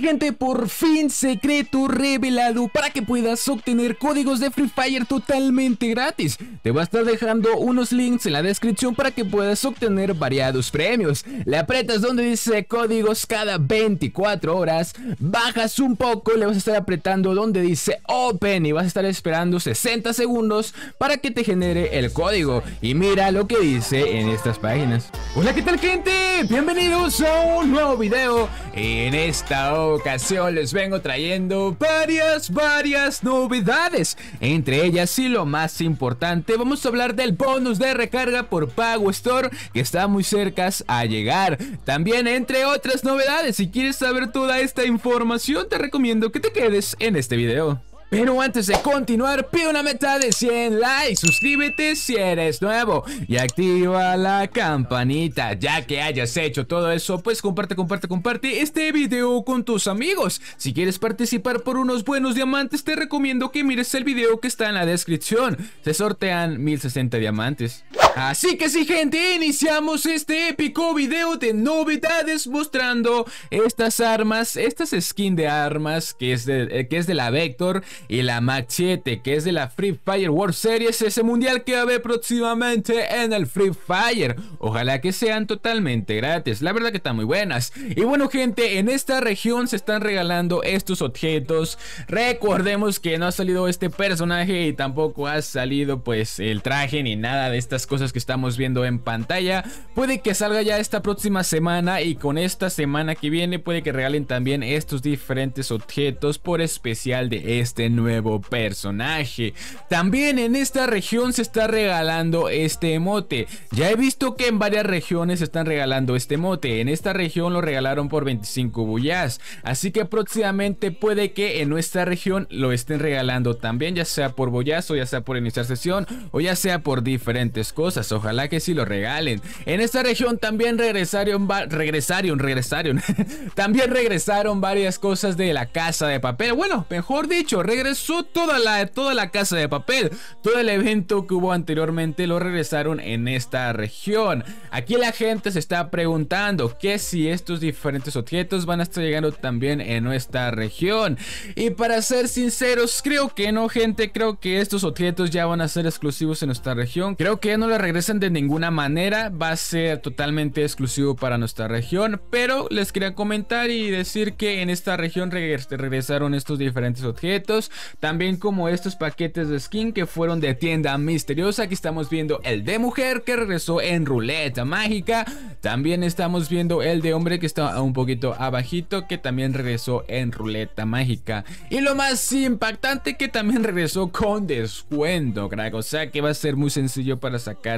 gente, por fin secreto revelado para que puedas obtener códigos de Free Fire totalmente gratis. Te va a estar dejando unos links en la descripción para que puedas obtener variados premios. Le apretas donde dice códigos cada 24 horas, bajas un poco, le vas a estar apretando donde dice Open y vas a estar esperando 60 segundos para que te genere el código. Y mira lo que dice en estas páginas. Hola, ¿qué tal gente? Bienvenidos a un nuevo video. En esta ocasión les vengo trayendo varias, varias novedades. Entre ellas y lo más importante, vamos a hablar del bonus de recarga por Pago Store que está muy cerca a llegar. También entre otras novedades, si quieres saber toda esta información te recomiendo que te quedes en este video. Pero antes de continuar, pide una meta de 100 likes, suscríbete si eres nuevo y activa la campanita. Ya que hayas hecho todo eso, pues comparte, comparte, comparte este video con tus amigos. Si quieres participar por unos buenos diamantes, te recomiendo que mires el video que está en la descripción. Se sortean 1060 diamantes. Así que sí gente, iniciamos este épico video de novedades mostrando estas armas, estas skin de armas que es de, eh, que es de la Vector y la Machete que es de la Free Fire World Series, ese mundial que va a haber próximamente en el Free Fire. Ojalá que sean totalmente gratis, la verdad que están muy buenas. Y bueno gente, en esta región se están regalando estos objetos. Recordemos que no ha salido este personaje y tampoco ha salido pues el traje ni nada de estas cosas que estamos viendo en pantalla. Puede que salga ya esta próxima semana y con esta semana que viene puede que regalen también estos diferentes objetos por especial de este nuevo personaje. También en esta región se está regalando este emote. Ya he visto que en varias regiones se están regalando este emote. En esta región lo regalaron por 25 boyas Así que próximamente puede que en nuestra región lo estén regalando también, ya sea por o ya sea por iniciar sesión o ya sea por diferentes cosas. Ojalá que sí lo regalen. En esta región también regresaron, regresaron, regresaron. también regresaron varias cosas de la casa de papel. Bueno, mejor dicho, regresó toda la, toda la casa de papel. Todo el evento que hubo anteriormente lo regresaron en esta región. Aquí la gente se está preguntando que si estos diferentes objetos van a estar llegando también en nuestra región. Y para ser sinceros, creo que no, gente. Creo que estos objetos ya van a ser exclusivos en nuestra región. Creo que no la regresan de ninguna manera, va a ser totalmente exclusivo para nuestra región, pero les quería comentar y decir que en esta región regresaron estos diferentes objetos, también como estos paquetes de skin que fueron de tienda misteriosa, aquí estamos viendo el de mujer que regresó en ruleta mágica, también estamos viendo el de hombre que está un poquito abajito que también regresó en ruleta mágica y lo más impactante que también regresó con descuento, crack, o sea que va a ser muy sencillo para sacar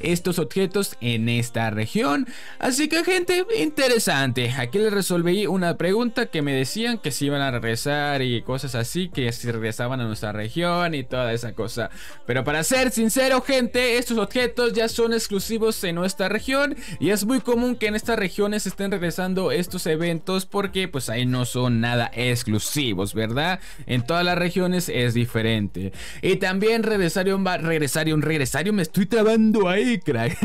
estos objetos en esta región. Así que gente, interesante. Aquí les resolví una pregunta que me decían que si iban a regresar y cosas así, que si regresaban a nuestra región y toda esa cosa. Pero para ser sincero gente, estos objetos ya son exclusivos en nuestra región y es muy común que en estas regiones estén regresando estos eventos porque pues ahí no son nada exclusivos, ¿verdad? En todas las regiones es diferente. Y también y un regresario me estoy estoy ahí, crack.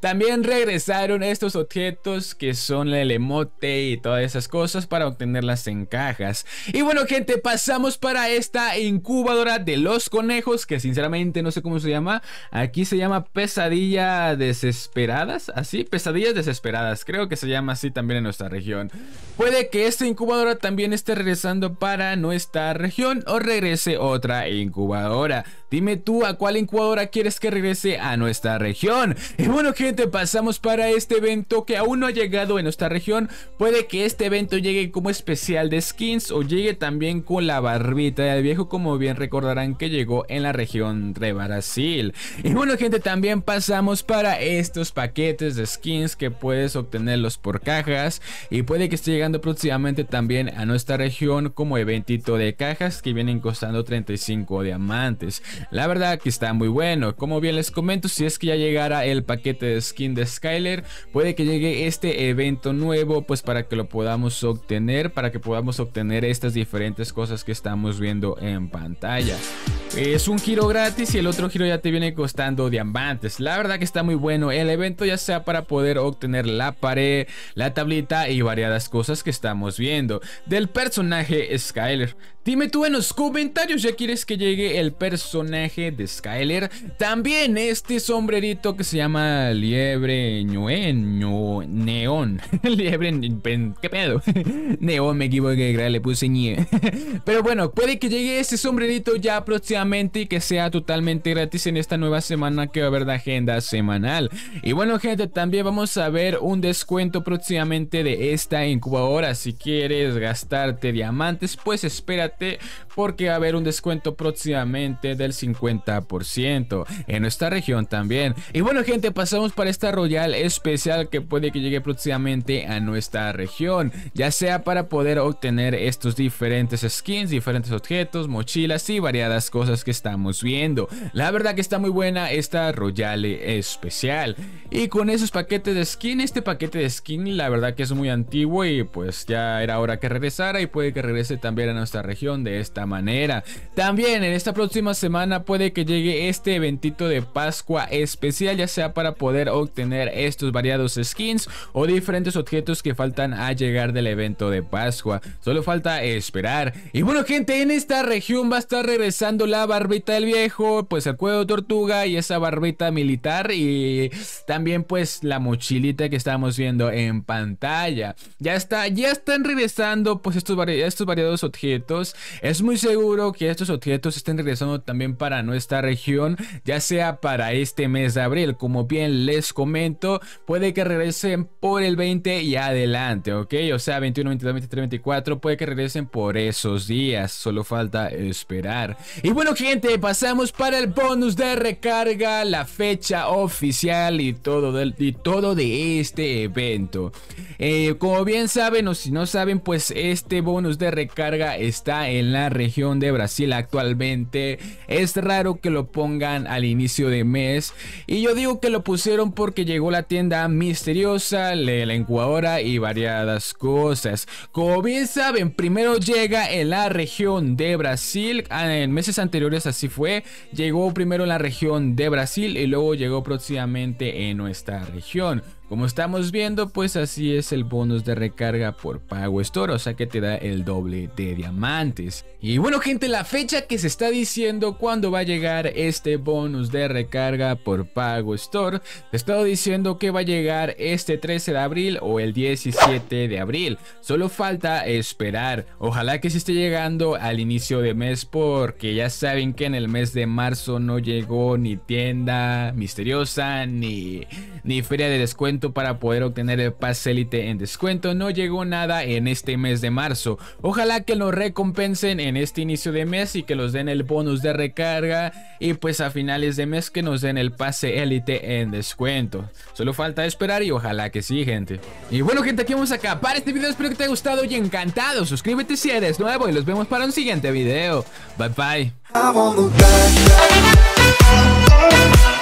También regresaron estos objetos que son el emote y todas esas cosas para obtenerlas en cajas. Y bueno, gente, pasamos para esta incubadora de los conejos que sinceramente no sé cómo se llama. Aquí se llama pesadilla desesperadas, así, pesadillas desesperadas. Creo que se llama así también en nuestra región. Puede que esta incubadora también esté regresando para nuestra región o regrese otra incubadora. Dime tú a cuál incubadora quieres que regrese a nuestra región. Y bueno gente, pasamos para este evento que aún no ha llegado en nuestra región. Puede que este evento llegue como especial de skins o llegue también con la barbita del viejo como bien recordarán que llegó en la región de Brasil. Y bueno gente, también pasamos para estos paquetes de skins que puedes obtenerlos por cajas y puede que esté llegando próximamente también a nuestra región como eventito de cajas que vienen costando 35 diamantes. La verdad que está muy bueno, como bien les comento si es que ya llegara el paquete de skin de Skyler. Puede que llegue este evento nuevo, pues para que lo podamos obtener, para que podamos obtener estas diferentes cosas que estamos viendo en pantalla. Es un giro gratis y el otro giro ya te viene costando diamantes. La verdad que está muy bueno el evento, ya sea para poder obtener la pared, la tablita y variadas cosas que estamos viendo del personaje Skyler. Dime tú en los comentarios ya quieres que llegue el personaje de Skyler. También este sombrerito que se llama Liebre Ñueño Neón. Liebre ¿Qué pedo? Neón, me equivoqué, le puse ñe. Pero bueno, puede que llegue este sombrerito ya próximamente y que sea totalmente gratis en esta nueva semana que va a haber de agenda semanal. Y bueno, gente, también vamos a ver un descuento próximamente de esta incubadora. Si quieres gastarte diamantes, pues espérate porque va a haber un descuento próximamente del 50% en nuestra región también. Y bueno, gente, pasamos para esta Royal especial que puede que llegue próximamente a nuestra región, ya sea para poder obtener estos diferentes skins, diferentes objetos, mochilas y variadas cosas que estamos viendo. La verdad que está muy buena esta Royal especial. Y con esos paquetes de skin, este paquete de skin la verdad que es muy antiguo y pues ya era hora que regresara y puede que regrese también a nuestra región de esta manera. También en esta próxima semana puede que llegue este eventito de Pascua especial, ya sea para poder obtener estos variados skins o diferentes objetos que faltan a llegar del evento de Pascua. Solo falta esperar. Y bueno, gente, en esta región va a estar regresando la barbita del viejo, pues el cuello tortuga y esa barbita militar y también pues la mochilita que estamos viendo en pantalla. Ya está, ya están regresando pues estos, estos variados objetos es muy seguro que estos objetos estén regresando también para nuestra región, ya sea para este mes de abril. Como bien les comento, puede que regresen por el 20 y adelante, ¿ok? O sea, 21, 22, 23, 24, puede que regresen por esos días. Solo falta esperar. Y bueno, gente, pasamos para el bonus de recarga, la fecha oficial y todo, del, todo de este evento. Eh, como bien saben o si no saben, pues este bonus de recarga está en la región de Brasil actualmente. Es raro que lo pongan al inicio de mes. Y yo digo que lo pusieron porque llegó la tienda misteriosa, la encuadora y variadas cosas. Como bien saben, primero llega en la región de Brasil. Ah, en meses anteriores así fue. Llegó primero en la región de Brasil y luego llegó próximamente en nuestra región. Como estamos viendo, pues así es el bonus de recarga por pago store, o sea que te da el doble de diamantes. Y bueno gente, la fecha que se está diciendo cuando va a llegar este bonus de recarga por pago store, te he estado diciendo que va a llegar este 13 de abril o el 17 de abril. Solo falta esperar. Ojalá que se esté llegando al inicio de mes porque ya saben que en el mes de marzo no llegó ni tienda misteriosa ni, ni feria de descuento para poder obtener el pase élite en descuento, no llegó nada en este mes de marzo. Ojalá que nos recompensen en este inicio de mes y que nos den el bonus de recarga y pues a finales de mes que nos den el pase élite en descuento. Solo falta esperar y ojalá que sí, gente. Y bueno, gente, aquí vamos a acabar este video. Espero que te haya gustado y encantado. Suscríbete si eres nuevo y los vemos para un siguiente video. Bye bye.